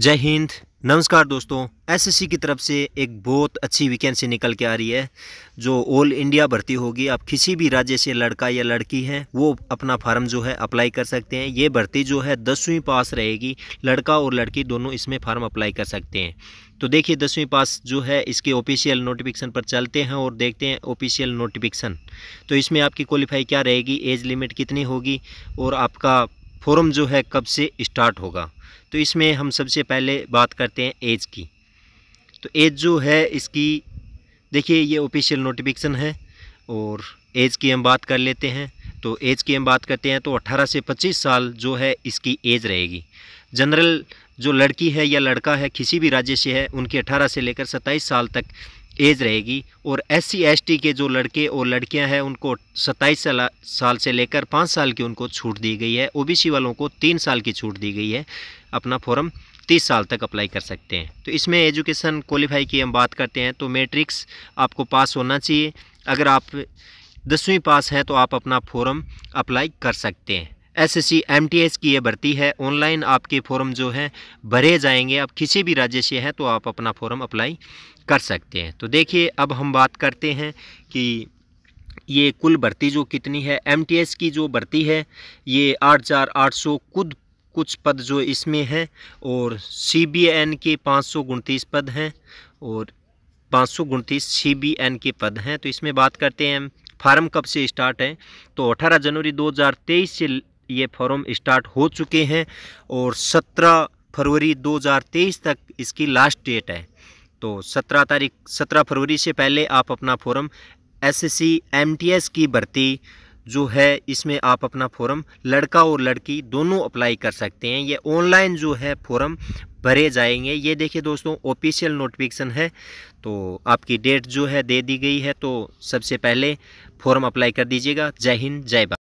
जय हिंद नमस्कार दोस्तों एसएससी की तरफ से एक बहुत अच्छी वैकेंसी निकल के आ रही है जो ऑल इंडिया भर्ती होगी आप किसी भी राज्य से लड़का या लड़की है वो अपना फार्म जो है अप्लाई कर सकते हैं ये भर्ती जो है दसवीं पास रहेगी लड़का और लड़की दोनों इसमें फार्म अप्लाई कर सकते हैं तो देखिए दसवीं पास जो है इसके ऑफिशियल नोटिफिकेशन पर चलते हैं और देखते हैं ऑफिशियल नोटिफिकेशन तो इसमें आपकी क्वालिफाई क्या रहेगी एज लिमिट कितनी होगी और आपका फॉर्म जो है कब से स्टार्ट होगा तो इसमें हम सबसे पहले बात करते हैं एज की तो एज जो है इसकी देखिए ये ऑफिशियल नोटिफिकेशन है और एज की हम बात कर लेते हैं तो एज की हम बात करते हैं तो 18 से 25 साल जो है इसकी एज रहेगी जनरल जो लड़की है या लड़का है किसी भी राज्य से है उनके 18 से लेकर 27 साल तक एज रहेगी और एस सी के जो लड़के और लड़कियां हैं उनको सत्ताईस साल साल से लेकर पाँच साल की उनको छूट दी गई है ओबीसी वालों को तीन साल की छूट दी गई है अपना फॉर्म तीस साल तक अप्लाई कर सकते हैं तो इसमें एजुकेशन क्वालिफाई की हम बात करते हैं तो मेट्रिक्स आपको पास होना चाहिए अगर आप दसवीं पास हैं तो आप अपना फॉर्म अप्लाई कर सकते हैं एसएससी एमटीएस की ये भर्ती है ऑनलाइन आपके फॉर्म जो है भरे जाएंगे आप किसी भी राज्य से हैं तो आप अपना फॉर्म अप्लाई कर सकते हैं तो देखिए अब हम बात करते हैं कि ये कुल भर्ती जो कितनी है एमटीएस की जो भर्ती है ये आठ हज़ार आठ सौ खुद कुछ पद जो इसमें हैं और एन के पाँच सौ उनतीस पद हैं और पाँच सौ उनतीस सी के पद हैं तो इसमें बात करते हैं फार्म कब से स्टार्ट है तो 18 जनवरी 2023 से ये फॉर्म स्टार्ट हो चुके हैं और 17 फरवरी 2023 तक इसकी लास्ट डेट है तो 17 तारीख 17 फरवरी से पहले आप अपना फॉर्म एसएससी एमटीएस की भर्ती जो है इसमें आप अपना फॉर्म लड़का और लड़की दोनों अप्लाई कर सकते हैं ये ऑनलाइन जो है फॉर्म भरे जाएंगे ये देखिए दोस्तों ऑफिशियल नोटिफिकेशन है तो आपकी डेट जो है दे दी गई है तो सबसे पहले फॉर्म अप्लाई कर दीजिएगा जय हिंद जय भारत